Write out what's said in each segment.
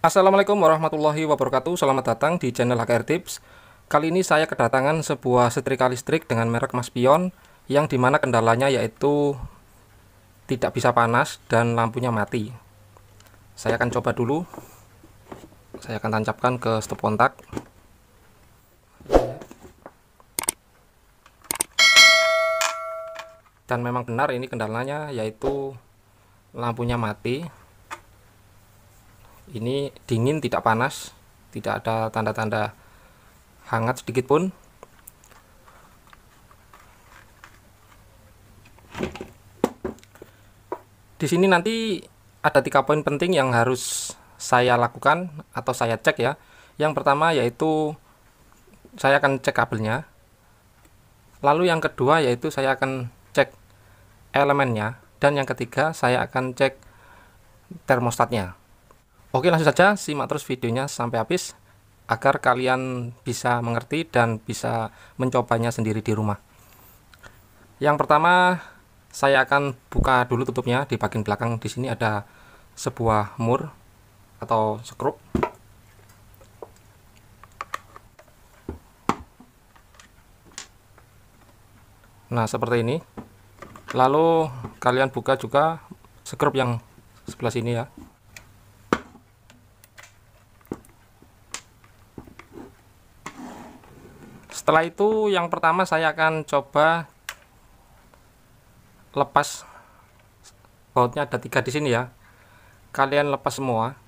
Assalamualaikum warahmatullahi wabarakatuh Selamat datang di channel HKR Tips Kali ini saya kedatangan sebuah setrika listrik dengan merek Mas Pion Yang dimana kendalanya yaitu Tidak bisa panas dan lampunya mati Saya akan coba dulu Saya akan tancapkan ke stop kontak Dan memang benar ini kendalanya yaitu Lampunya mati ini dingin tidak panas tidak ada tanda-tanda hangat sedikit pun di sini nanti ada tiga poin penting yang harus saya lakukan atau saya cek ya yang pertama yaitu saya akan cek kabelnya lalu yang kedua yaitu saya akan cek elemennya dan yang ketiga saya akan cek termostatnya Oke langsung saja simak terus videonya sampai habis agar kalian bisa mengerti dan bisa mencobanya sendiri di rumah. Yang pertama saya akan buka dulu tutupnya di bagian belakang di sini ada sebuah mur atau skrup. Nah seperti ini. Lalu kalian buka juga skrup yang sebelah sini ya. setelah itu yang pertama saya akan coba lepas bautnya ada tiga di sini ya kalian lepas semua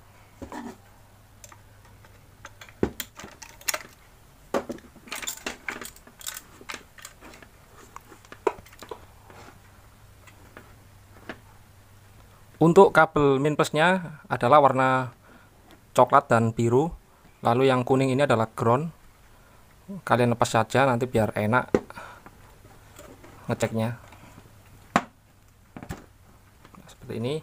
untuk kabel min plusnya adalah warna coklat dan biru lalu yang kuning ini adalah ground kalian lepas saja nanti biar enak ngeceknya nah, seperti ini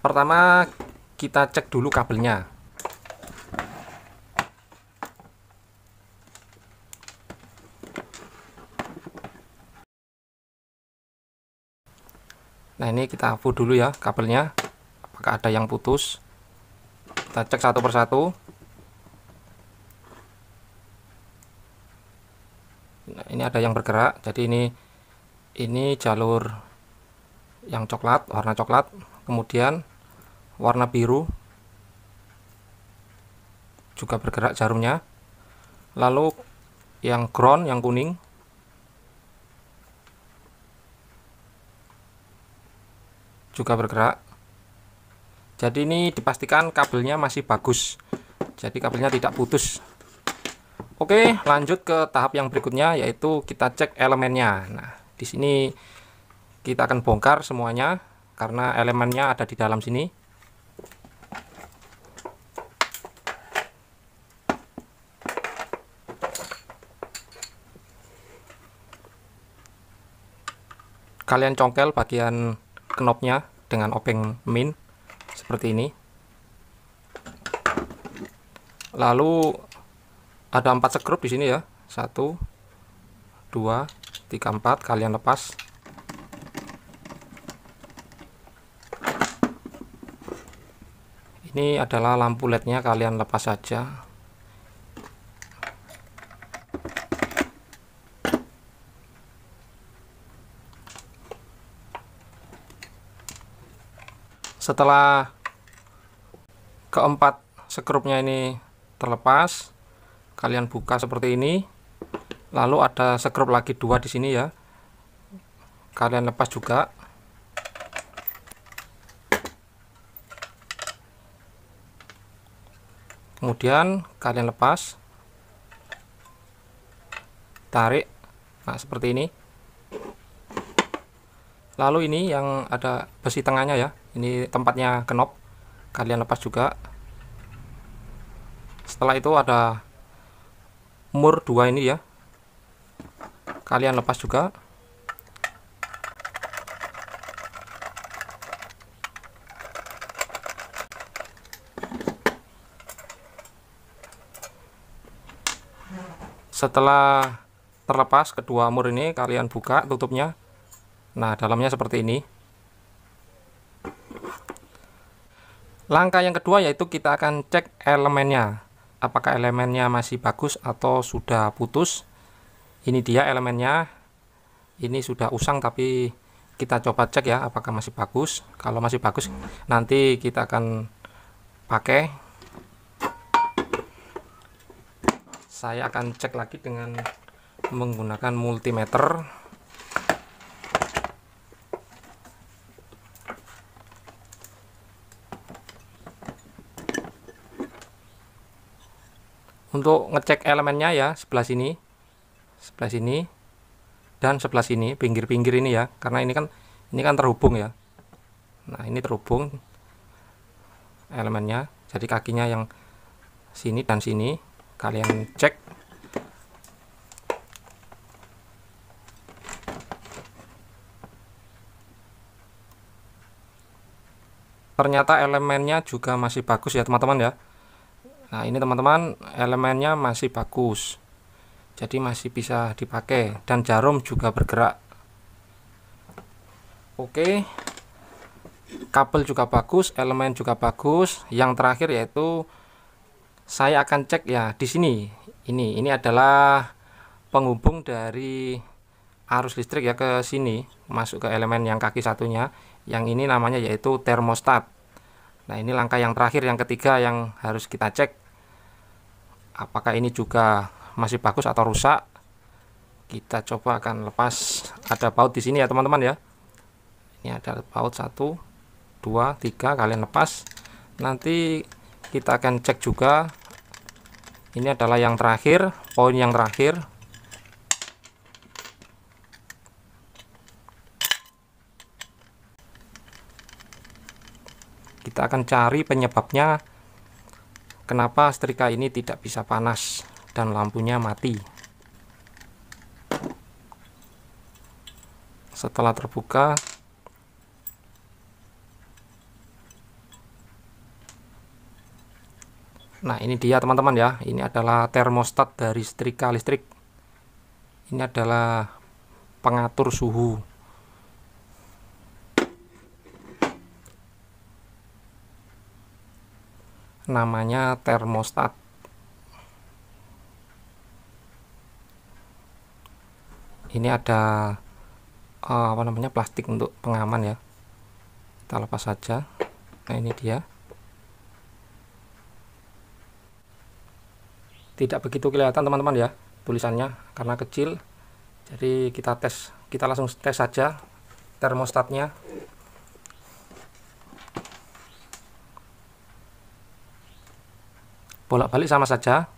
pertama kita cek dulu kabelnya Nah ini kita full dulu ya kabelnya apakah ada yang putus kita cek satu persatu nah, ini ada yang bergerak jadi ini ini jalur yang coklat warna coklat kemudian warna biru juga bergerak jarumnya lalu yang ground yang kuning juga bergerak jadi ini dipastikan kabelnya masih bagus jadi kabelnya tidak putus Oke, lanjut ke tahap yang berikutnya yaitu kita cek elemennya. Nah, di sini kita akan bongkar semuanya karena elemennya ada di dalam sini. Kalian congkel bagian knobnya dengan obeng min seperti ini lalu ada empat sekrup di sini ya satu dua tiga empat kalian lepas ini adalah lampu lednya kalian lepas saja setelah keempat sekrupnya ini terlepas kalian buka seperti ini lalu ada sekrup lagi dua di sini ya kalian lepas juga kemudian kalian lepas tarik nah seperti ini lalu ini yang ada besi tengahnya ya ini tempatnya kenop kalian lepas juga setelah itu ada mur dua ini ya kalian lepas juga setelah terlepas kedua mur ini kalian buka tutupnya nah dalamnya seperti ini Langkah yang kedua yaitu kita akan cek elemennya. Apakah elemennya masih bagus atau sudah putus? Ini dia elemennya. Ini sudah usang tapi kita coba cek ya apakah masih bagus. Kalau masih bagus nanti kita akan pakai. Saya akan cek lagi dengan menggunakan multimeter. untuk ngecek elemennya ya sebelah sini sebelah sini dan sebelah sini pinggir-pinggir ini ya karena ini kan ini kan terhubung ya nah ini terhubung elemennya jadi kakinya yang sini dan sini kalian cek ternyata elemennya juga masih bagus ya teman-teman ya Nah, ini teman-teman elemennya masih bagus. Jadi masih bisa dipakai dan jarum juga bergerak. Oke. Kabel juga bagus, elemen juga bagus. Yang terakhir yaitu saya akan cek ya di sini. Ini ini adalah penghubung dari arus listrik ya ke sini, masuk ke elemen yang kaki satunya. Yang ini namanya yaitu termostat. Nah, ini langkah yang terakhir, yang ketiga yang harus kita cek apakah ini juga masih bagus atau rusak kita coba akan lepas ada baut di sini ya teman-teman ya ini ada baut satu dua tiga kalian lepas nanti kita akan cek juga ini adalah yang terakhir poin yang terakhir kita akan cari penyebabnya kenapa setrika ini tidak bisa panas dan lampunya mati setelah terbuka Nah ini dia teman-teman ya Ini adalah termostat dari setrika listrik Ini adalah pengatur suhu namanya termostat ini ada eh, apa namanya plastik untuk pengaman ya kita lepas saja nah ini dia tidak begitu kelihatan teman-teman ya tulisannya karena kecil jadi kita tes kita langsung tes saja termostatnya bolak-balik sama saja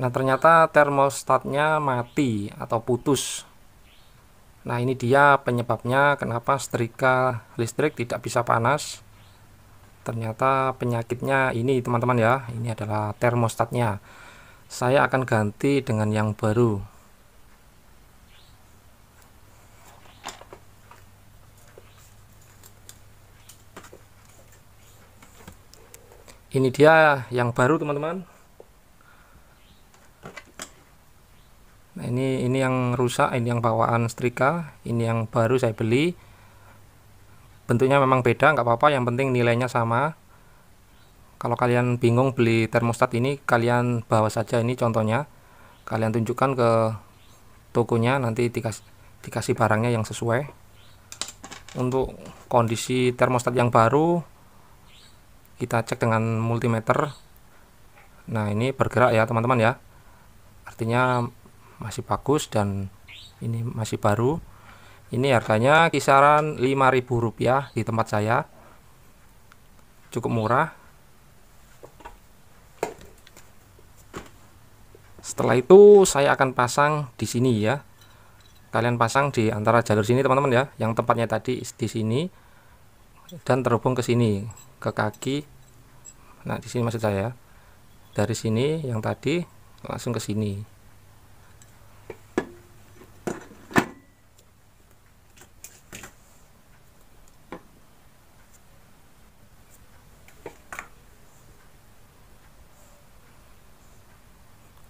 nah ternyata termostatnya mati atau putus nah ini dia penyebabnya kenapa setrika listrik tidak bisa panas ternyata penyakitnya ini teman-teman ya ini adalah termostatnya saya akan ganti dengan yang baru ini dia yang baru teman-teman nah ini ini yang rusak ini yang bawaan setrika ini yang baru saya beli bentuknya memang beda nggak apa-apa yang penting nilainya sama kalau kalian bingung beli termostat ini kalian bawa saja ini contohnya kalian tunjukkan ke tokonya nanti dikasih, dikasih barangnya yang sesuai untuk kondisi termostat yang baru kita cek dengan multimeter nah ini bergerak ya teman-teman ya artinya masih bagus dan ini masih baru ini harganya kisaran Rp5.000 di tempat saya cukup murah setelah itu saya akan pasang di sini ya kalian pasang di antara jalur sini teman-teman ya yang tempatnya tadi di sini dan terhubung ke sini ke kaki nah di sini maksud saya dari sini yang tadi langsung ke sini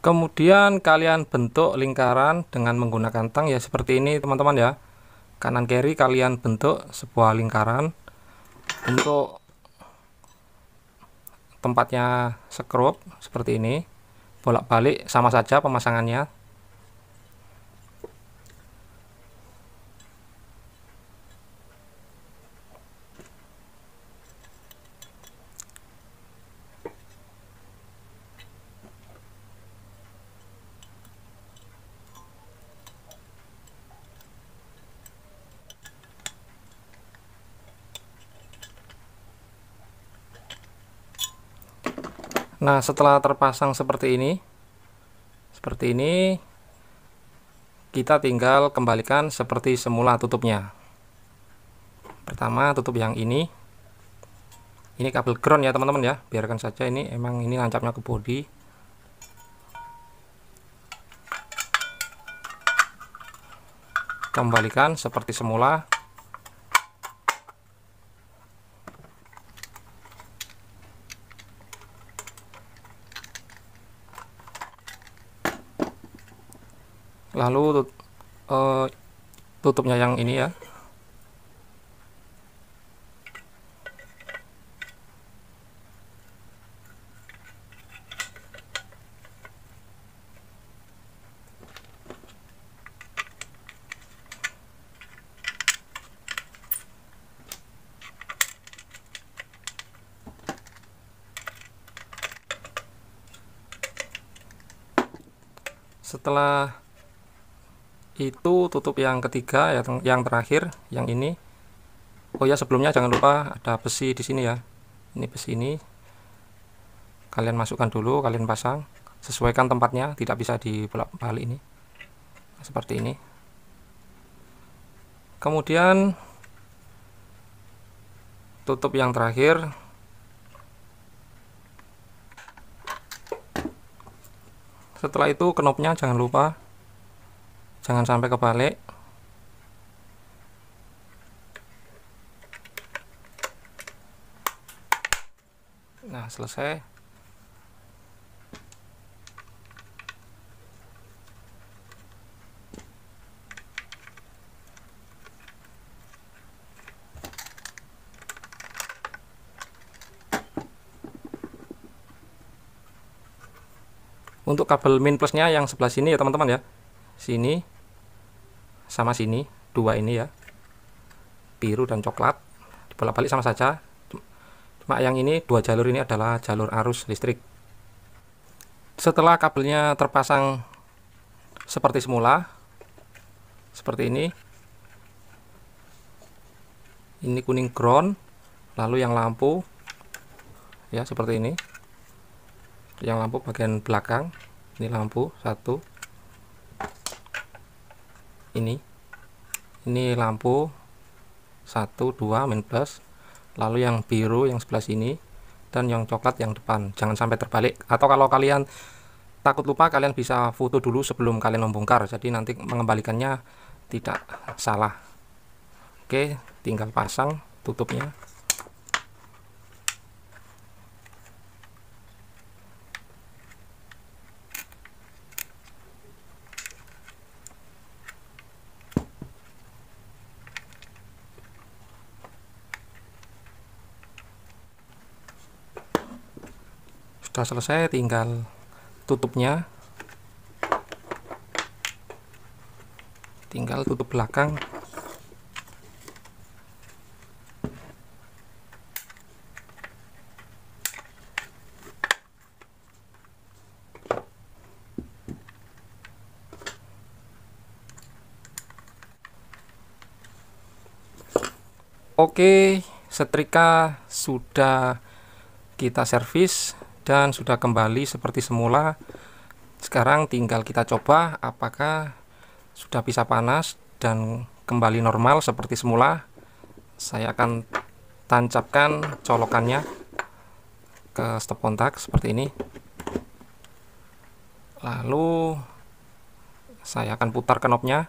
kemudian kalian bentuk lingkaran dengan menggunakan tang ya seperti ini teman-teman ya kanan kiri kalian bentuk sebuah lingkaran untuk tempatnya sekrup seperti ini bolak-balik sama saja pemasangannya Nah, setelah terpasang seperti ini, seperti ini, kita tinggal kembalikan seperti semula tutupnya. Pertama, tutup yang ini. Ini kabel ground ya, teman-teman ya. Biarkan saja ini emang ini lancapnya ke bodi Kembalikan seperti semula. lalu uh, tutupnya yang ini ya setelah itu tutup yang ketiga ya yang terakhir yang ini oh ya sebelumnya jangan lupa ada besi di sini ya ini besi ini kalian masukkan dulu kalian pasang sesuaikan tempatnya tidak bisa di balik ini nah, seperti ini kemudian tutup yang terakhir setelah itu knopnya jangan lupa jangan sampai kebalik nah selesai untuk kabel min plusnya yang sebelah sini ya teman-teman ya sini sama sini dua ini ya biru dan coklat dibolak-balik sama saja cuma yang ini dua jalur ini adalah jalur arus listrik setelah kabelnya terpasang seperti semula seperti ini ini kuning ground lalu yang lampu ya seperti ini yang lampu bagian belakang ini lampu satu ini ini lampu 1 2 minus, plus lalu yang biru yang sebelah sini dan yang coklat yang depan jangan sampai terbalik atau kalau kalian takut lupa kalian bisa foto dulu sebelum kalian membongkar jadi nanti mengembalikannya tidak salah oke tinggal pasang tutupnya selesai tinggal tutupnya tinggal tutup belakang Oke, setrika sudah kita servis dan sudah kembali seperti semula sekarang tinggal kita coba apakah sudah bisa panas dan kembali normal seperti semula saya akan tancapkan colokannya ke stop kontak seperti ini lalu saya akan putar knobnya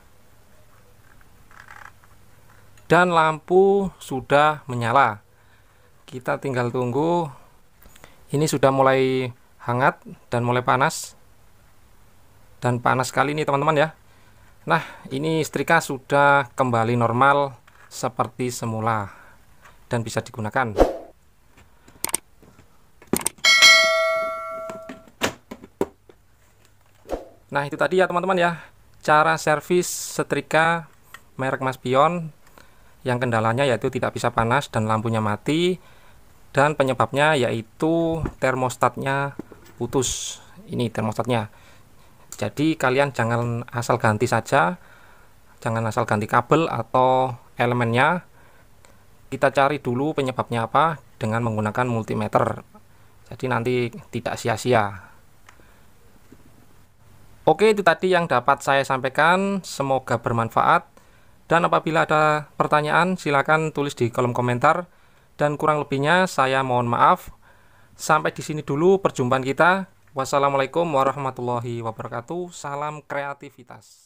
dan lampu sudah menyala kita tinggal tunggu ini sudah mulai hangat dan mulai panas dan panas sekali ini teman-teman ya nah ini setrika sudah kembali normal seperti semula dan bisa digunakan nah itu tadi ya teman-teman ya cara servis setrika merek Mas Pion yang kendalanya yaitu tidak bisa panas dan lampunya mati dan penyebabnya yaitu termostatnya putus ini termostatnya jadi kalian jangan asal ganti saja jangan asal ganti kabel atau elemennya kita cari dulu penyebabnya apa dengan menggunakan multimeter jadi nanti tidak sia-sia Oke itu tadi yang dapat saya sampaikan semoga bermanfaat dan apabila ada pertanyaan silakan tulis di kolom komentar dan kurang lebihnya saya mohon maaf. Sampai di sini dulu perjumpaan kita. Wassalamualaikum warahmatullahi wabarakatuh. Salam kreativitas.